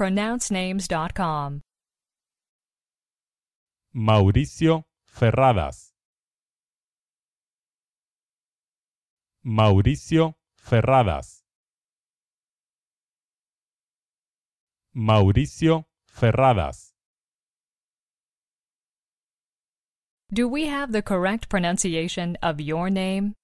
pronouncenames.com. Mauricio Ferradas. Mauricio Ferradas. Mauricio Ferradas. Do we have the correct pronunciation of your name?